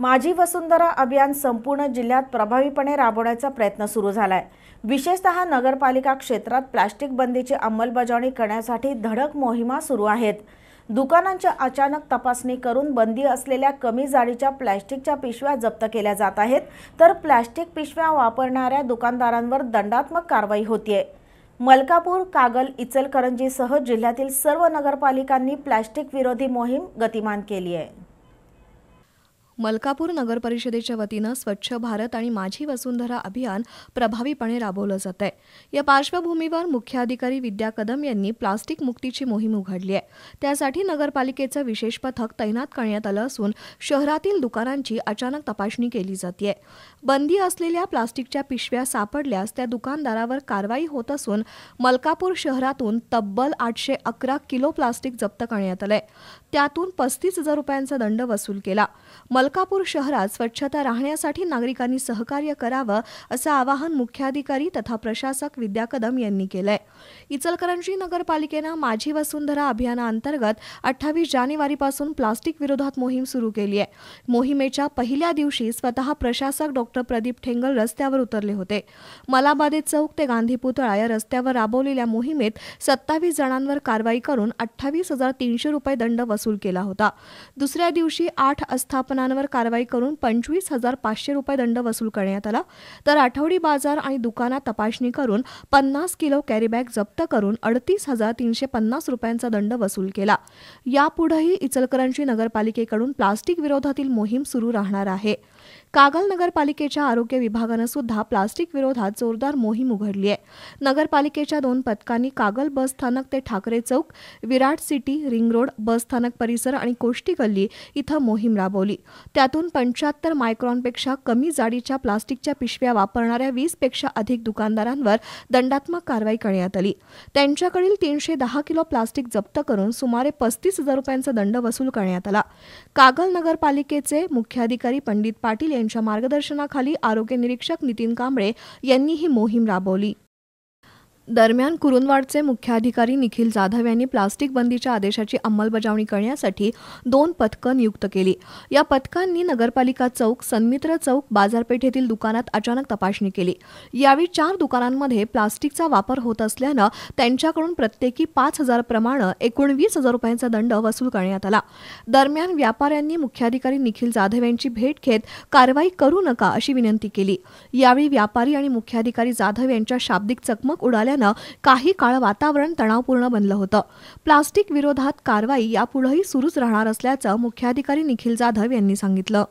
माझी वसुंधरा अभियान संपूर्ण जिल्ह्यात प्रभावीपणे राबवण्याचा प्रयत्न सुरू झाला आहे विशेषत नगरपालिका क्षेत्रात प्लॅस्टिक बंदीची अंमलबजावणी करण्यासाठी धडक मोहिमा सुरू आहेत दुकानांच्या अचानक तपासणी करून बंदी असलेल्या कमी जाडीच्या प्लॅस्टिकच्या पिशव्या जप्त केल्या जात आहेत तर प्लॅस्टिक पिशव्या वापरणाऱ्या दुकानदारांवर दंडात्मक कारवाई होतीये मलकापूर कागल इचलकरंजीसह जिल्ह्यातील सर्व नगरपालिकांनी प्लॅस्टिक विरोधी मोहीम गतिमान केली आहे मलकापूर नगर परिषदेच्या वतीनं स्वच्छ भारत आणि माझी वसुंधरा अभियान प्रभावीपणे राबवलं जात आहे या पार्श्वभूमीवर मुख्याधिकारी विद्या कदम यांनी प्लास्टिक मुक्तीची मोहीम उघडली आहे त्यासाठी नगरपालिकेचं विशेष पथक तैनात करण्यात आलं असून शहरातील दुकानांची अचानक तपासणी केली जाते बंदी असलेल्या प्लास्टिकच्या पिशव्या सापडल्यास त्या दुकानदारावर कारवाई होत असून मलकापूर शहरातून तब्बल आठशे अकरा किलो प्लास्टिक जप्त करण्यात आलंय त्यातून पस्तीस हजार रुपयांचा दंड वसूल केला मल मलकापूर शहरात स्वच्छता राहण्यासाठी नागरिकांनी सहकार्य करावं असं आवाहन मुख्याधिकारी तथा प्रशासक विद्या कदम यांनी केलंय इचलकरंजी नगरपालिकेनं माझी वसुंधरा अभियानाअंतर्गत अठ्ठावीस जानेवारीपासून प्लास्टिक विरोधात मोहीम सुरू केली आहे मोहिमेच्या पहिल्या दिवशी स्वतः प्रशासक डॉक्टर प्रदीप ठेंगल रस्त्यावर उतरले होते मलाबादेत चौक ते गांधी पुतळा या रस्त्यावर राबवलेल्या मोहिमेत सत्तावीस जणांवर कारवाई करून अठ्ठावीस हजार तीनशे रुपये दंड वसूल केला होता दुसऱ्या दिवशी आठ आस्थापना दुकानांवर कारवाई करून पंचवीस हजार पाचशे रुपये दंड वसूल करण्यात आला तर आठवडी बाजार आणि दुकानात तपासणी करून पन्नास किलो कॅरीबॅग जप्त करून अडतीस हजार तीनशे पन्नास रुपयांचा दंड वसूल केला यापुढेही इचलकरंजी नगरपालिकेकडून प्लास्टिक विरोधातील मोहीम सुरू राहणार आहे कागल नगरपालिकेच्या आरोग्य विभागानं सुद्धा प्लास्टिक विरोधात जोरदार मोहीम उघडली आहे नगरपालिकेच्या दोन पथकांनी कागल बस स्थानक ते ठाकरे चौक Virat city ring road bus स्थानक परिसर आणि कोष्टी गल्ली इथं मोहीम राबवली त्यातून पंच्याहत्तर मायक्रॉनपेक्षा कमी जाडीच्या प्लास्टिकच्या पिशव्या वापरणाऱ्या वीसपेक्षा अधिक दुकानदारांवर दंडात्मक कारवाई करण्यात आली त्यांच्याकडील तीनशे दहा किलो प्लास्टिक जप्त करून सुमारे पस्तीस हजार रुपयांचा दंड वसूल करण्यात आला कागल नगरपालिकेचे मुख्याधिकारी पंडित पाटील यांच्या मार्गदर्शनाखाली आरोग्य निरीक्षक नितीन कांबळे यांनी ही मोहीम राबवली दरम्यान कुरुंदवाडचे मुख्याधिकारी निखिल जाधव यांनी प्लास्टिक बंदीच्या आदेशाची अंमलबजावणी करण्यासाठी दोन पथकं नियुक्त केली या पथकांनी नगरपालिका चौक सन्मित्र चौक बाजारपेठेतील दुकानात अचानक तपासणी केली यावेळी चार दुकानांमध्ये प्लास्टिकचा वापर होत असल्यानं त्यांच्याकडून प्रत्येकी पाच हजार प्रमाणे एकोणवीस हजार रुपयांचा दंड वसूल करण्यात आला दरम्यान व्यापाऱ्यांनी मुख्याधिकारी निखिल जाधव यांची भेट घेत कारवाई करू नका अशी विनंती केली यावेळी व्यापारी आणि मुख्याधिकारी जाधव यांच्या शाब्दिक चकमक उडाल्या असल्यानं काही काळ वातावरण तणावपूर्ण बनलं होतं प्लास्टिक विरोधात कारवाई यापुढेही सुरूच राहणार असल्याचं मुख्याधिकारी निखिल जाधव यांनी सांगितलं